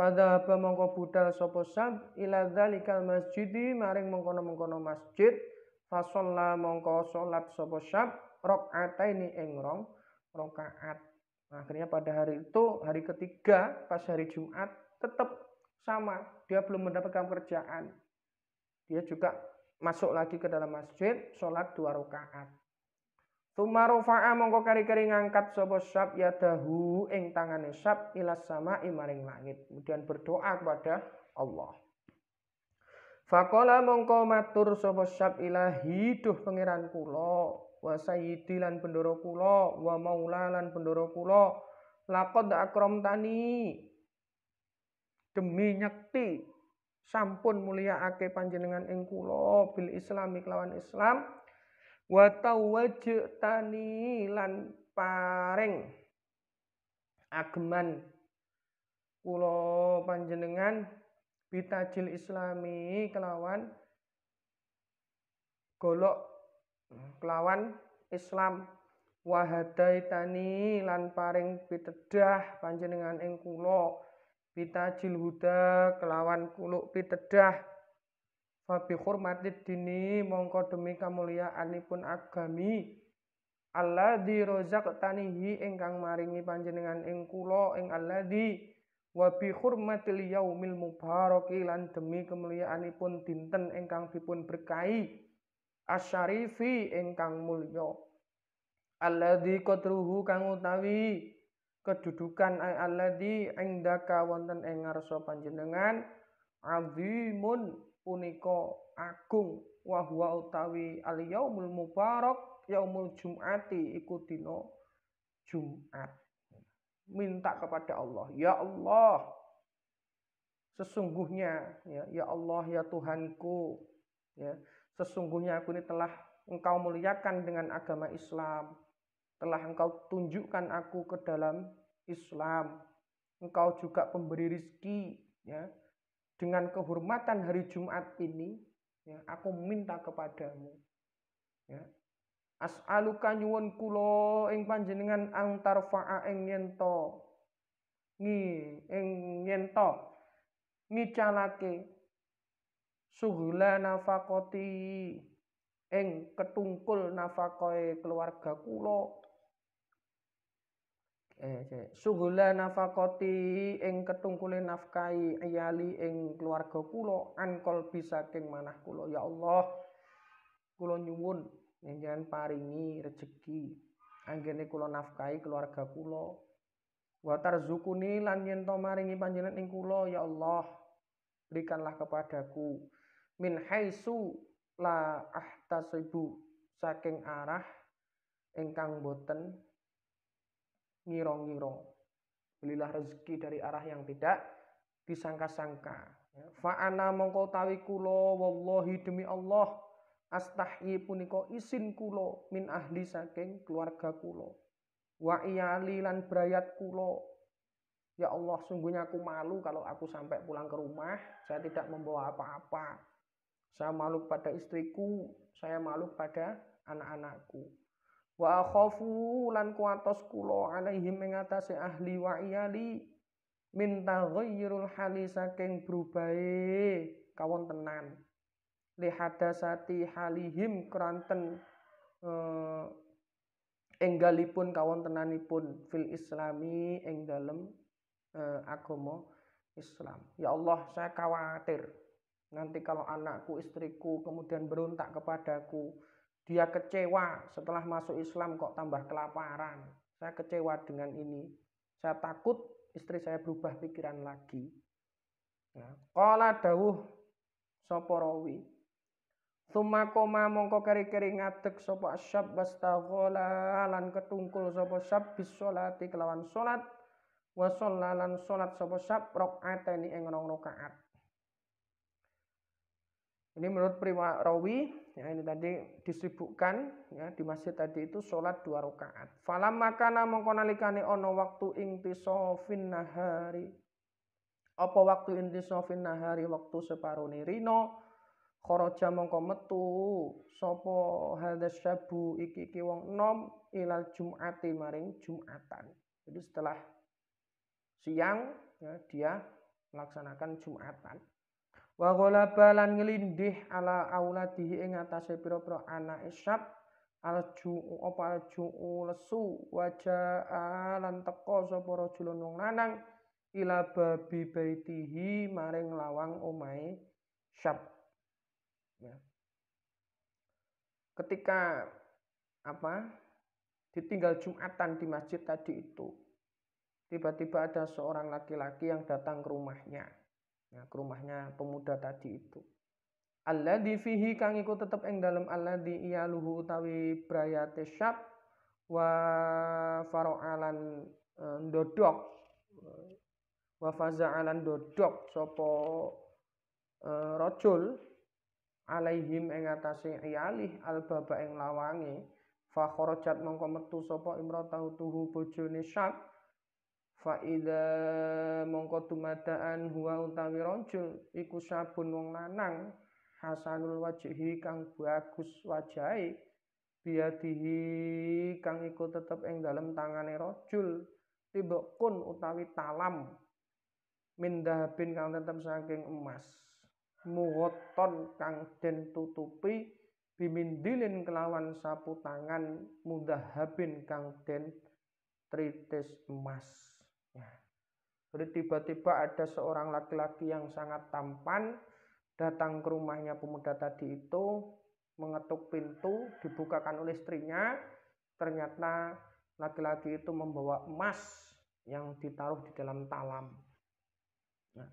apa mongko budal sopo sab ila dzalikal masjidi maring mengkono-mengkono masjid fasolla mongko solat sopo sab ini ini rong rokaat nah, akhirnya pada hari itu hari ketiga pas hari Jumat tetap sama dia belum mendapatkan kerjaan dia juga masuk lagi ke dalam masjid solat dua rokaat Sumaro fa'a mongko kari-kari ngangkat sapa syab yadahu ing tangane sab ilas sama imaring langit. Kemudian berdoa kepada Allah. Fakola mongko matur sapa sab ilahi duh pangeran kula wa sayyidi lan bendoro kula wa maula lan bendoro kula laqad akramtani demi nyekti sampun mulia ake panjenengan ing kula bil islami kelawan islam wa tawajjtani lan paring ageman kulo panjenengan cil islami kelawan golok kelawan Islam tani lan paring pitedah panjenengan ing Pita cil huda kelawan kuluk pitedah Fabi hormati dini mongko demi kamuliaanipun agami alladzi tanihi engkang maringi panjenengan ing kula ing alladzi wa bi hurmatil yaumil mubaraki lan demi kemuliaanipun dinten engkang dipun berkahi asyarifi mulio Allah di kotruhu kang utawi kedudukan Allah di eng wonten ing ngarsa panjenengan azimun punika agung wa huwa utawi al yaumul mubarak yaumul jumati iku dina Jumat. Minta kepada Allah, ya Allah. Sesungguhnya ya, ya Allah ya Tuhanku, ya, sesungguhnya aku ini telah engkau muliakan dengan agama Islam. Telah engkau tunjukkan aku ke dalam Islam. Engkau juga pemberi rizki, ya dengan kehormatan hari Jumat ini, ya, aku minta kepadamu. Ya. As'aluka nyuwun kula ing panjenengan ang tarfa'a ing nyento. Ngi ing nyento. Ngicalake sughla nafakoti ing ketungkul nafakoe keluarga kula eh sugula nafakoti ing ketungkule nafkai ayali ing keluarga kula ankol bisa king manah kula ya Allah kula nyuwun njenengan paringi rezeki anggene kula nafkai keluarga kula wa tarzukuni lan yen to maringi panjenengan ing kula ya Allah berikanlah kepadaku min haisu la ahtasibu saking arah ingkang boten ngirong-ngirong. Belilah rezeki dari arah yang tidak disangka-sangka. Ya, fa'ana mongko tawi kulo wallahi demi Allah astahyi puniko isin kulo min ahli saking keluarga kulo. Wa iyali lan brayat kulo. Ya Allah, sungguhnya aku malu kalau aku sampai pulang ke rumah, saya tidak membawa apa-apa. Saya malu pada istriku, saya malu pada anak-anakku wa akhafu lan kuatos kula alaihim ing atase ahli wa iyali min taghayyurul hali saking berubahe kawontenan li hadasati halihim kranten eh, enggalipun kawontenanipun fil islami ing dalem eh, agama Islam ya Allah saya khawatir nanti kalau anakku istriku kemudian berontak kepadaku dia kecewa setelah masuk Islam kok tambah kelaparan. Saya kecewa dengan ini. Saya takut istri saya berubah pikiran lagi. Nah, ya. kala dawuh Soporowi, Sumakoma koma mongko keri-keri ngadeg sapa asyab bastaghala lan ketungkul Sopo syab bis sholati kelawan sholat wa sholalan Sopo sapa syab rakaateni ing rong rokaat ini menurut Prima Rawi, ya ini tadi disibukkan ya di masjid tadi itu sholat dua rakaat. Falam makana mengkonalikani ono waktu inti sofin nahari. Apa waktu inti sofin nahari waktu separuh nirino. Khoroja mongko metu sopo hadas syabu iki iki wong nom ilal jumati maring jumatan. Jadi setelah siang ya, dia melaksanakan jumatan wa ghalaba lan ngelindih ala auladihi ing atase pira-pira anake syab alju'u apa alju'u lesu wajah lan teko sapa rajulun wong lanang ila babi baitihi maring lawang omahe syab ya. ketika apa ditinggal Jumatan di masjid tadi itu tiba-tiba ada seorang laki-laki yang datang ke rumahnya ya, ke rumahnya pemuda tadi itu alladzi fihi kang iku tetep ing Allah alladzi iyaluhu utawi brayate syab wa faro'alan e, dodok wa faza'alan dodok sopo e, uh, alaihim ing atase iyalih albaba ing lawange fa kharajat mongko metu sapa imratahu tuhu bojone syab Faida mongko tumadaan huwa utawi roncul iku sabun wong lanang hasanul wajhi kang bagus wajai biadihi kang iku tetep ing dalem tangane tibok kun utawi talam mindah bin kang tetep saking emas muhoton kang den tutupi bimindilin kelawan sapu tangan mudah habin kang den tritis emas jadi tiba-tiba ada seorang laki-laki yang sangat tampan datang ke rumahnya pemuda tadi itu, mengetuk pintu, dibukakan oleh istrinya. Ternyata laki-laki itu membawa emas yang ditaruh di dalam talam. Nah,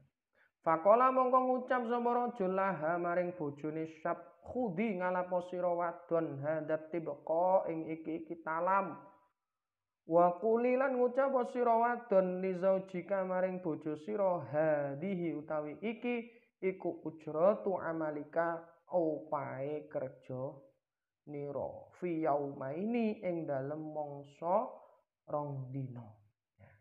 Fakola mongko ngucap sapa rajul laha maring bojone sab khudi ngalaposiro wadon hadat tibqa ing iki-iki talam Wa kulilan ngucap sira wadon li zaujika maring bojo sira hadihi utawi iki iku ujratu amalika opae kerja niro fi ini ing dalem mangsa rong dina. Ya.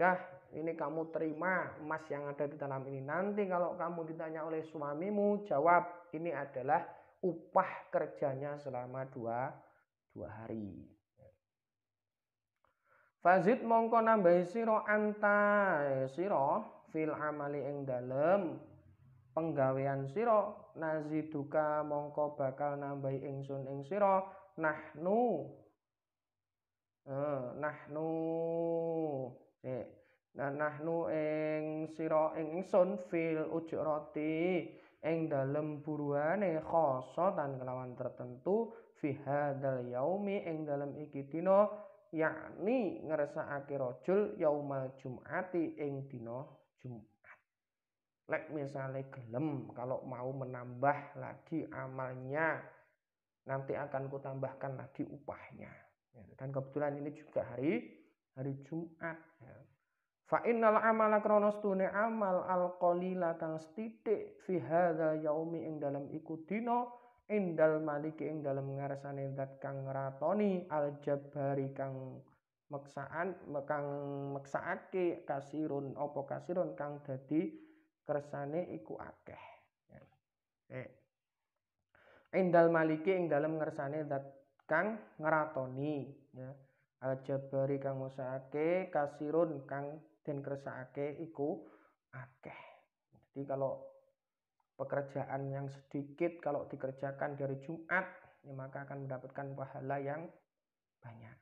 Dah, ini kamu terima emas yang ada di dalam ini. Nanti kalau kamu ditanya oleh suamimu, jawab ini adalah upah kerjanya selama dua, dua hari. Fazid mongko nambahi siro anta eh, siro fil amali ing dalem penggawean nazi naziduka mongko bakal nambahi ingsun ing siro nahnu eh nahnu eh nah, nahnu ing siro ing ingsun fil roti ing dalem buruane khosotan kelawan tertentu fi hadzal yaumi ing dalem iki yakni ngersakake rajul yaumal jumati ing dina Jumat. Lek misalnya gelem kalau mau menambah lagi amalnya nanti akan kutambahkan lagi upahnya. Ya, dan kebetulan ini juga hari hari Jumat. Ya. Fa innal amala kronos tune amal al qalila kang sithik fi hadza yaumi ing dalam iku dina indal maliki ing dalem ngarsane zat kang ratoni al jabari kang meksaan kang meksaake kasirun apa kasirun kang dadi kersane iku akeh ya. eh. indal maliki ing dalem ngarsane zat kang ngratoni ya al jabari kang usahake kasirun kang den kersake iku akeh jadi kalau pekerjaan yang sedikit kalau dikerjakan dari Jumat ya maka akan mendapatkan pahala yang banyak.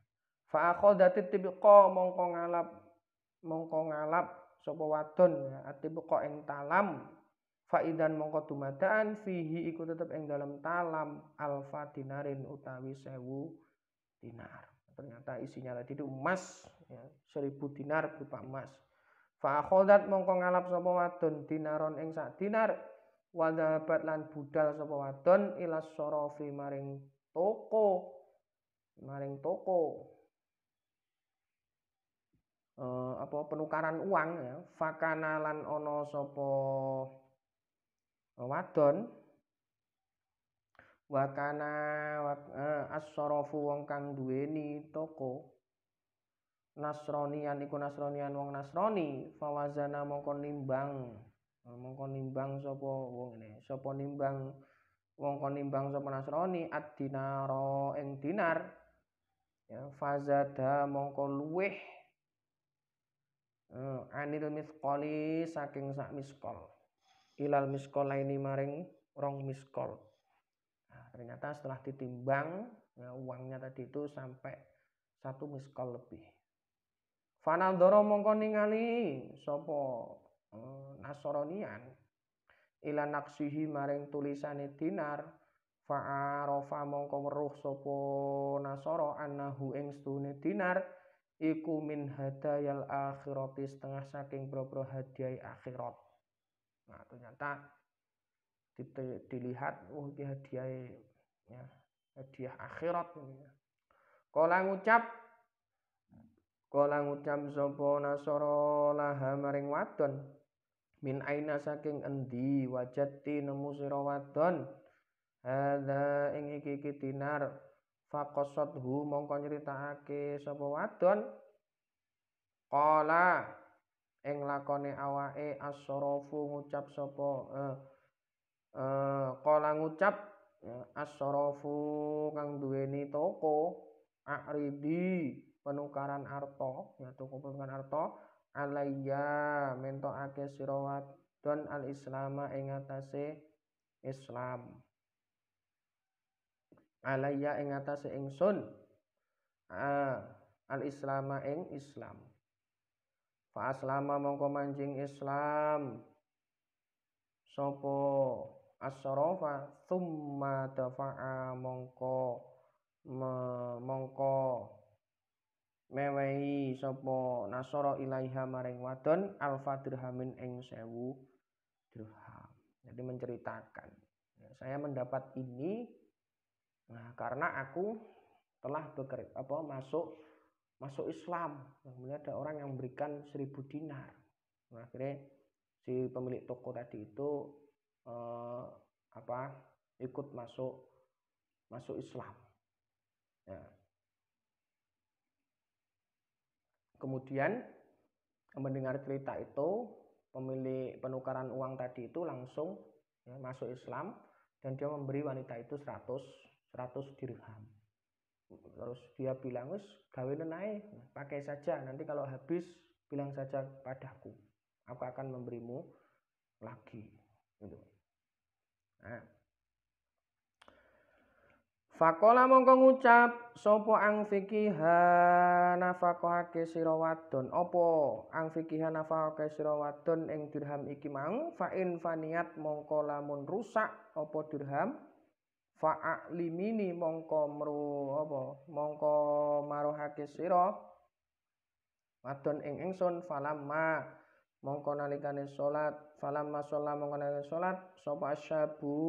Fa'akhodatit tibiko mongko ngalap mongko ngalap sopo wadon ya atibiko eng talam faidan mongko dumadaan fihi iku tetep eng dalam talam alfa dinarin utawi sewu dinar. Ternyata isinya tadi itu emas ya, seribu dinar berupa emas. dat mongko ngalap sopo wadon dinaron eng sak dinar wadabat lan budal sapa wadon ilas sorofi maring toko maring toko e, apa penukaran uang ya fakana lan ana sapa eh, wadon wakana wak, eh, as-sarafu wong kang duweni toko nasronian iku nasronian wong nasroni fawazana mongkon nimbang Eh, mongko nimbang sapa wong ini sapa nimbang wong kon nimbang sapa nasroni ad dinaro ing dinar ya fazada mongko luweh uh, anil misqali saking sak miskol ilal miskol laini maring rong miskol nah, ternyata setelah ditimbang ya, uangnya tadi itu sampai satu miskol lebih fanal doro mongko ningali sopo Eh, Nasronian ila naksihi maring tulisane dinar fa'arafa mongko weruh sapa nasara annahu ing stune dinar iku min hadayal akhirati setengah saking boro hadiah akhirat nah ternyata dilihat oh iki hadiah ya hadiah akhirat ya. kala ngucap kala ngucap sapa laha maring wadon min aina saking endi wajati nemu sira wadon hadza ing iki iki dinar faqasadhu mongko nyritakake sapa wadon qala ing lakone awake asrafu ngucap sapa eh, eh qala ngucap ya, asrafu kang duweni toko akridi penukaran arto ya toko penukaran arto alayya mentokake sira wadon al islama ing atase Islam alayya ing atase ingsun al islama ing Islam fa aslama mongko manjing Islam Sopo asrafa thumma dafa'a mongko me, mongko mewehi sopo nasoro ilaiha maring wadon alfa dirhamin eng sewu dirham jadi menceritakan ya, saya mendapat ini nah karena aku telah bekerja apa masuk masuk Islam kemudian ada orang yang memberikan seribu dinar nah, akhirnya si pemilik toko tadi itu eh, apa ikut masuk masuk Islam nah, Kemudian mendengar cerita itu pemilik penukaran uang tadi itu langsung ya, masuk Islam dan dia memberi wanita itu 100 100 dirham. Terus dia bilang, "Wis, gawe naik, pakai saja. Nanti kalau habis bilang saja padaku. Aku akan memberimu lagi." Gitu. Nah, Fakola mongko ngucap sopo ang fikiha nafakohake sira wadon opo ang fikiha nafakohake sira wadon ing dirham iki fa fa'in faniat mongko lamun rusak opo dirham limini mongko meru opo, mongko maruhake sira wadon ing ingsun falamma mongko nalikane salat falamma sholat mongko nalikane salat sapa asyabu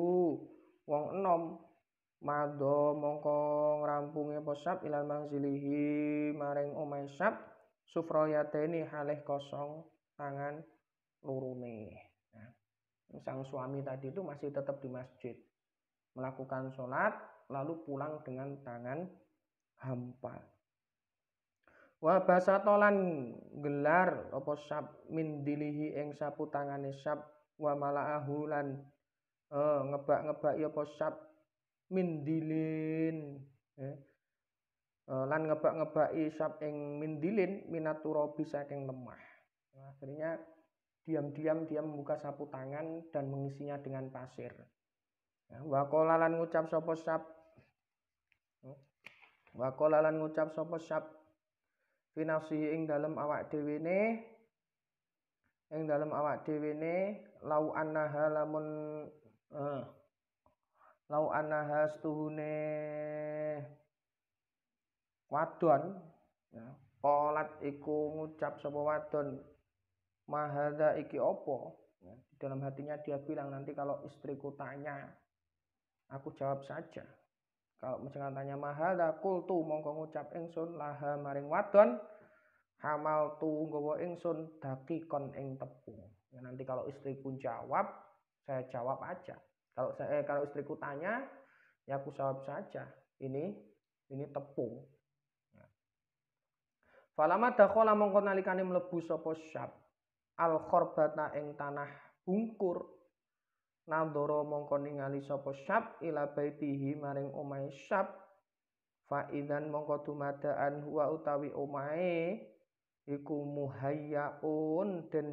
wong enom mado mongko ngrampunge posab ilal mangzilihi maring omahe sab sufroyateni halih kosong tangan lurune nah, sang suami tadi itu masih tetap di masjid melakukan sholat lalu pulang dengan tangan hampa wa basatolan gelar opo sap min dilihi eng sapu tangane sap wa malaahu lan eh, ngebak-ngebak ya opo mindilin ya. e, lan ngebak ngebak sab eng mindilin minaturobi saking lemah nah, akhirnya diam-diam dia membuka sapu tangan dan mengisinya dengan pasir wakolalan wakola ya, ngucap sopo sab wakola lan ngucap sopo sab finasi ing dalam awak dewi ne ing dalam awak dewi ne lau anahalamun eh, lau anaha stuhune wadon ya kolat iku ngucap sapa wadon mahada iki opo ya, dalam hatinya dia bilang nanti kalau istriku tanya aku jawab saja kalau misalkan tanya mahada kultu mongko ngucap ingsun laha maring wadon hamal tu nggawa ingsun dakikon ing tepung ya, nanti kalau istriku jawab saya jawab aja kalau saya eh, kalau istriku tanya, ya aku jawab saja. Ini ini tepung. Ya. Falama dakhala mongko nalikane mlebu sapa syab al khorbata ing tanah bungkur nadoro mongko ningali sapa syab ila baitihi maring omahe syab fa idzan mongko dumadaan huwa utawi omahe iku muhayyaun den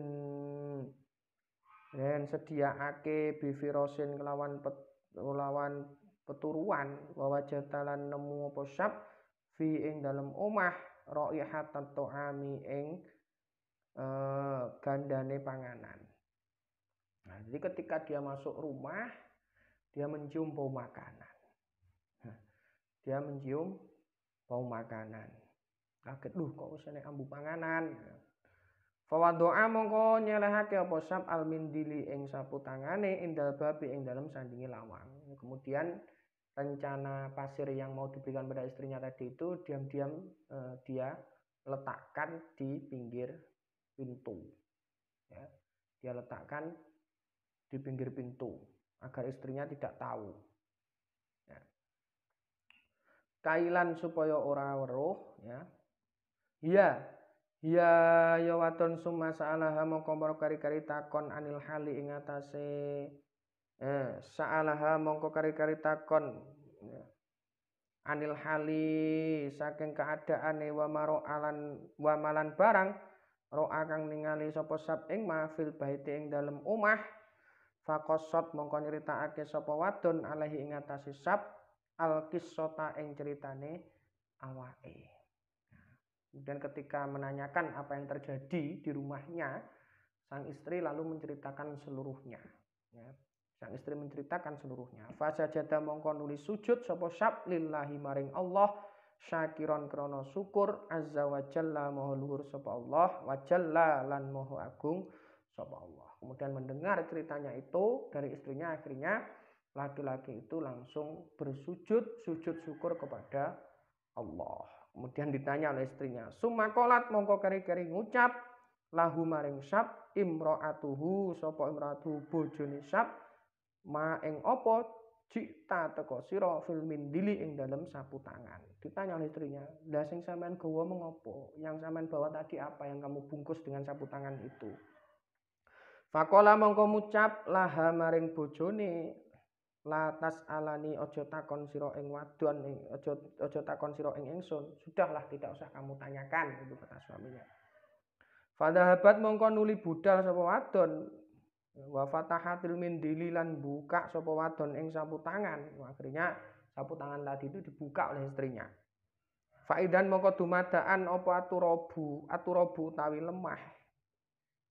dan sediakake bivirosin kelawan pet, kelawan peturuan bahwa jatalan nemu posap syab fi ing dalam omah atau ami ing e, gandane panganan nah, jadi ketika dia masuk rumah dia mencium bau makanan nah, dia mencium bau makanan kaget duh kok usahnya ambu panganan doa mongko nyelehake apa sab al mindili ing sapu tangane indal babi ing dalam sandingi lawang. Kemudian rencana pasir yang mau diberikan pada istrinya tadi itu diam-diam eh, dia letakkan di pinggir pintu. Ya. Dia letakkan di pinggir pintu agar istrinya tidak tahu. Ya. Kailan supaya ora weruh ya. Iya, Ya ya waton summa sa'alaha mongko moro kari-kari takon anil hali ing atase eh sa'alaha mongko kari-kari takon ya, anil hali saking keadaane wa maro alan wa malan barang roa kang ningali sapa sab ing ma fil baiti ing dalem omah faqasat mongko nyritakake sapa wadon alahi ing atase sab al ing critane awake Kemudian ketika menanyakan apa yang terjadi di rumahnya, sang istri lalu menceritakan seluruhnya. Ya. Sang istri menceritakan seluruhnya. Fasa jada mongko nuli sujud sopo syab lillahi maring Allah syakiron krono syukur azza wa jalla moho luhur sopo Allah wa jalla lan moho agung sopo Allah. Kemudian mendengar ceritanya itu dari istrinya akhirnya laki-laki itu langsung bersujud sujud syukur kepada Allah. Kemudian ditanya oleh istrinya, "Sumakolat mongko keri-keri ngucap lahu maring syab imro'atuhu sapa imro'atuhu bojone syab ma eng opo cita teko siro filmin dili ing dalam sapu tangan." Ditanya oleh istrinya, "Lah samen sampean gawa mengopo? Yang samen bawa tadi apa yang kamu bungkus dengan sapu tangan itu?" Fakola mongko mucap laha maring bojone la alani ojo takon siro ing wadon ing ojo ojo takon siro ing ingsun sudahlah tidak usah kamu tanyakan itu kata suaminya fadhahabat mongko nuli budal sapa wadon wa fatahatil mindili lan buka sapa wadon ing sapu tangan akhirnya sapu tangan tadi itu dibuka oleh istrinya faidan mongko dumadaan apa aturobu aturobu utawi lemah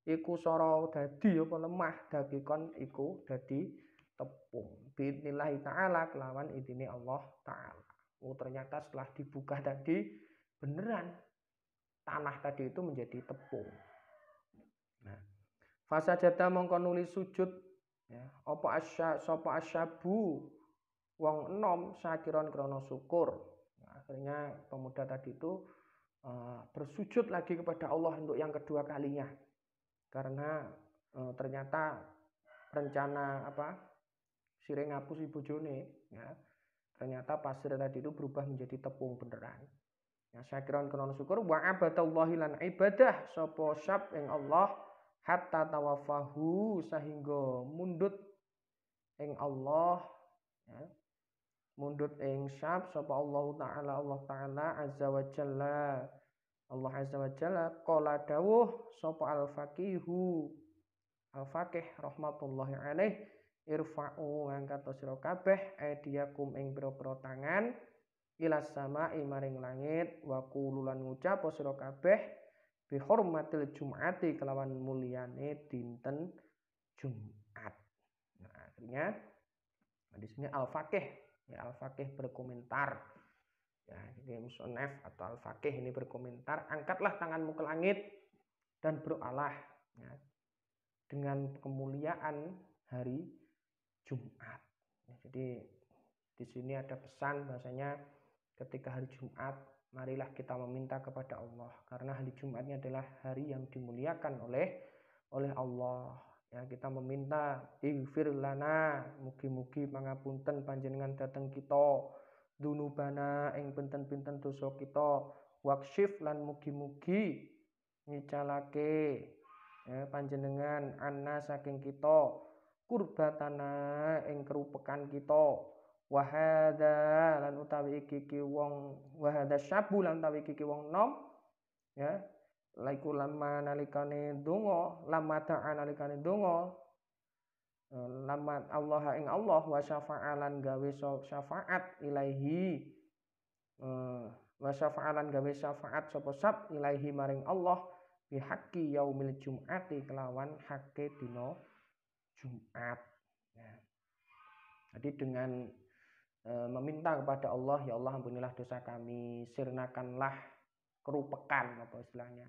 iku soro dadi apa lemah dagikon iku dadi tepung biidnillahi ta'ala kelawan idini Allah ta'ala oh ternyata setelah dibuka tadi beneran tanah tadi itu menjadi tepung nah fasa jata mongko nuli sujud ya apa asya sapa asyabu wong enom sakiron krono syukur nah, akhirnya pemuda tadi itu uh, bersujud lagi kepada Allah untuk yang kedua kalinya karena uh, ternyata rencana apa sire ngapus ibu jone ya ternyata pasir tadi itu berubah menjadi tepung beneran ya kira krono syukur wa abadallahi lan ibadah sapa syab ing Allah hatta tawafahu sehingga mundut ing Allah ya mundut ing syab sapa Allah taala Allah taala azza wa jalla Allah azza wa jalla qala dawuh sapa al faqihu al faqih rahmatullahi alaihi irfa'u angkat sira kabeh aidiakum ing pira-pira tangan ilas sama imaring langit wa qululan ngucap sira kabeh bi hurmatil jum'ati kelawan muliani dinten Jumat. Nah, akhirnya di sini Al-Faqih ya Al-Faqih berkomentar ya ini Musonef atau Al-Faqih ini berkomentar angkatlah tanganmu ke langit dan berulah ya, dengan kemuliaan hari Jumat. jadi di sini ada pesan bahasanya ketika hari Jumat marilah kita meminta kepada Allah karena hari Jumatnya adalah hari yang dimuliakan oleh oleh Allah. Ya, kita meminta ighfir lana mugi-mugi pangapunten panjenengan dateng kita dunubana ing pinten-pinten dosa kita waksyif lan mugi-mugi ngicalake ya, panjenengan anna saking kita kurbatana ing kerupekan kita wahada lan utawi iki wong wahada syabu lan utawi iki wong nom ya laiku lama nalikane donga lama ta'a nalikane donga eh, lama Allah ing Allah wa syafa'alan gawe syafaat ilaihi eh, wa syafa'alan gawe syafaat sapa sab ilaihi maring Allah bihaqqi yaumil jum'ati kelawan hakke dina Jumat. Ya. Jadi dengan e, meminta kepada Allah, ya Allah ampunilah dosa kami, sirnakanlah kerupekan apa istilahnya,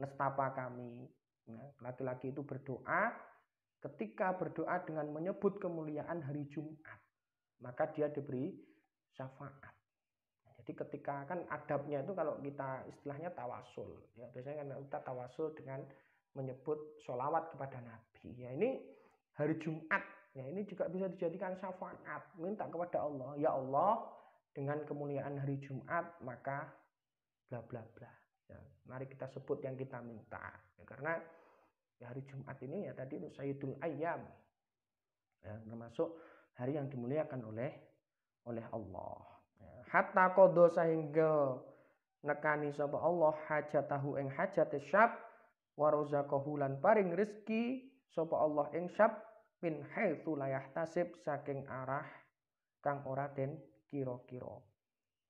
nestapa kami. Nah, laki-laki itu berdoa ketika berdoa dengan menyebut kemuliaan hari Jumat, maka dia diberi syafaat. Nah, jadi ketika kan adabnya itu kalau kita istilahnya tawasul, ya biasanya kan kita tawasul dengan menyebut sholawat kepada Nabi. Ya ini hari Jumat. Ya, ini juga bisa dijadikan syafaat. Minta kepada Allah, ya Allah, dengan kemuliaan hari Jumat maka bla bla bla. Ya, mari kita sebut yang kita minta. Ya, karena ya hari Jumat ini ya tadi itu Sayyidul Ayyam. Ya, termasuk hari yang dimuliakan oleh oleh Allah. Ya, hatta kodo sehingga nekani sapa Allah hajatahu ing hajate syab warozakohu lan paring rezeki sapa Allah ing syab min haitsu la yahtasib saking arah kang ora den kira-kira.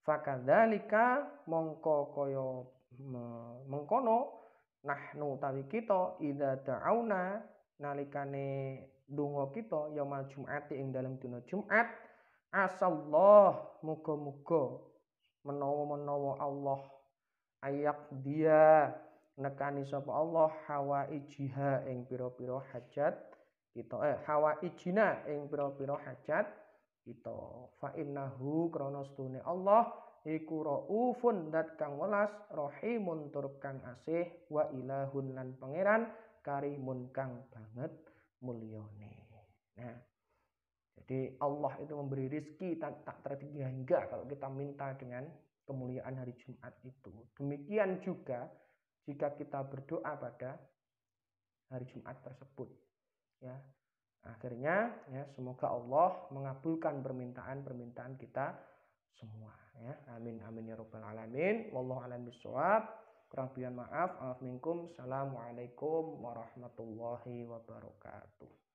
Fakadzalika mongko kaya mengkono nahnu tawi kita idza ta'auna nalikane dungo kita yaumal jum'ati ing dalam dino Jumat asallah mugo mugo menawa-menawa Allah ayak dia nekani sapa Allah hawa ijiha ing piro piro hajat kita eh hawa ijina ing pira-pira hajat kita fa innahu krana stune Allah iku raufun dat kang welas rahimun tur kang asih wa ilahun lan pangeran karimun kang banget mulyane nah jadi Allah itu memberi rizki tak, tak terhingga kalau kita minta dengan kemuliaan hari Jumat itu. Demikian juga jika kita berdoa pada hari Jumat tersebut ya akhirnya ya semoga Allah mengabulkan permintaan-permintaan kita semua ya amin amin ya robbal alamin wallahu alam bisawab kurang lebih maaf assalamualaikum warahmatullahi wabarakatuh